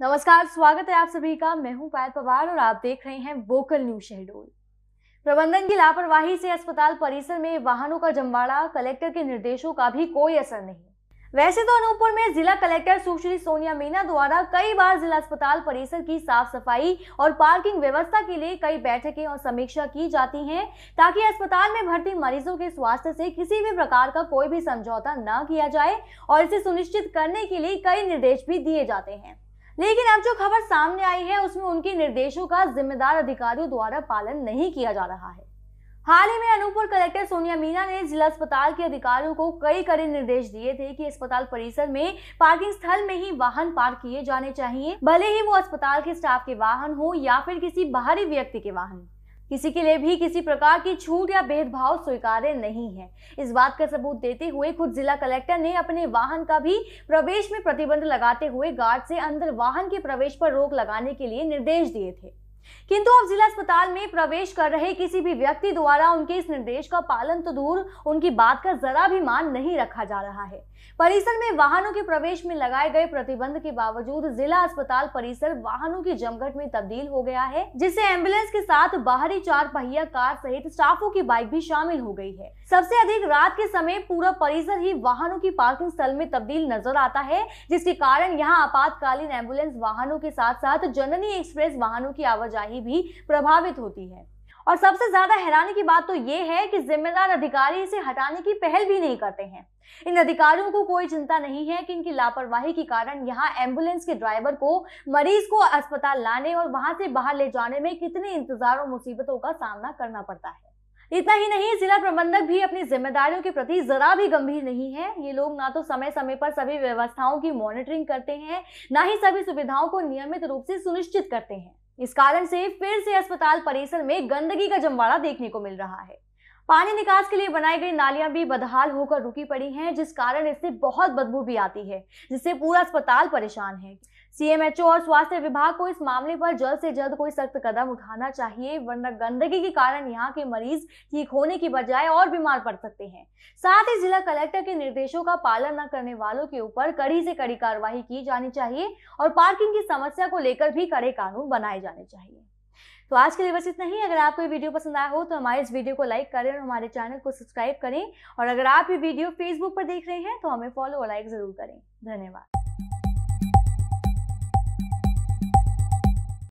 नमस्कार स्वागत है आप सभी का मैं हूं पायल पवार और आप देख रहे हैं वोकल न्यूज शहडोल प्रबंधन की लापरवाही से अस्पताल परिसर में वाहनों का जमवाड़ा कलेक्टर के निर्देशों का भी कोई असर नहीं वैसे तो अनूपपुर में जिला कलेक्टर सुश्री सोनिया मीना द्वारा कई बार जिला अस्पताल परिसर की साफ सफाई और पार्किंग व्यवस्था के लिए कई बैठकें और समीक्षा की जाती है ताकि अस्पताल में भर्ती मरीजों के स्वास्थ्य से किसी भी प्रकार का कोई भी समझौता न किया जाए और इसे सुनिश्चित करने के लिए कई निर्देश भी दिए जाते हैं लेकिन अब जो खबर सामने आई है उसमें उनके निर्देशों का जिम्मेदार अधिकारियों द्वारा पालन नहीं किया जा रहा है हाल ही में अनूपपुर कलेक्टर सोनिया मीना ने जिला अस्पताल के अधिकारियों को कई कड़े निर्देश दिए थे कि अस्पताल परिसर में पार्किंग स्थल में ही वाहन पार्क किए जाने चाहिए भले ही वो अस्पताल के स्टाफ के वाहन हो या फिर किसी बाहरी व्यक्ति के वाहन किसी के लिए भी किसी प्रकार की छूट या भेदभाव स्वीकार्य नहीं है इस बात का सबूत देते हुए खुद जिला कलेक्टर ने अपने वाहन का भी प्रवेश में प्रतिबंध लगाते हुए गार्ड से अंदर वाहन के प्रवेश पर रोक लगाने के लिए निर्देश दिए थे किंतु अब जिला अस्पताल में प्रवेश कर रहे किसी भी व्यक्ति द्वारा उनके इस निर्देश का पालन तो दूर उनकी बात का जरा भी मान नहीं रखा जा रहा है परिसर में वाहनों के प्रवेश में लगाए गए प्रतिबंध के बावजूद जिला अस्पताल परिसर वाहनों की जमघट में तब्दील हो गया है जिससे एम्बुलेंस के साथ बाहरी चार पहिया कार सहित स्टाफों की बाइक भी शामिल हो गई है सबसे अधिक रात के समय पूरा परिसर ही वाहनों की पार्किंग स्थल में तब्दील नजर आता है जिसके कारण यहाँ आपातकालीन एम्बुलेंस वाहनों के साथ साथ जननी एक्सप्रेस वाहनों की आवाज आवाजाही भी प्रभावित होती है और सबसे ज्यादा हैरानी की बात तो ये है कि जिम्मेदार अधिकारी इसे हटाने की पहल भी नहीं करते हैं इन अधिकारियों को कोई चिंता नहीं है कि इनकी लापरवाही के कारण यहाँ एम्बुलेंस के ड्राइवर को मरीज को अस्पताल लाने और वहां से बाहर ले जाने में कितने इंतजार और मुसीबतों का सामना करना पड़ता है इतना ही नहीं जिला प्रबंधक भी अपनी जिम्मेदारियों के प्रति जरा भी गंभीर नहीं है ये लोग ना तो समय समय पर सभी व्यवस्थाओं की मॉनिटरिंग करते हैं ना ही सभी सुविधाओं को नियमित रूप से सुनिश्चित करते हैं इस कारण से फिर से अस्पताल परिसर में गंदगी का जमवाड़ा देखने को मिल रहा है पानी निकास के लिए बनाई गई नालियां भी बदहाल होकर रुकी पड़ी हैं जिस कारण इससे बहुत बदबू भी आती है जिससे पूरा अस्पताल परेशान है सीएमएचओ और स्वास्थ्य विभाग को इस मामले पर जल्द से जल्द कोई सख्त कदम उठाना चाहिए वरना गंदगी के कारण यहाँ के मरीज ठीक होने की बजाय और बीमार पड़ सकते हैं साथ ही जिला कलेक्टर के निर्देशों का पालन न करने वालों के ऊपर कड़ी से कड़ी कार्रवाई की जानी चाहिए और पार्किंग की समस्या को लेकर भी कड़े कानून बनाए जाने चाहिए तो आज के लिए बस इतना ही अगर आपको ये वीडियो पसंद आया हो तो हमारे इस वीडियो को लाइक करें और हमारे चैनल को सब्सक्राइब करें और अगर आप ये वीडियो फेसबुक पर देख रहे हैं तो हमें फॉलो और लाइक ज़रूर करें धन्यवाद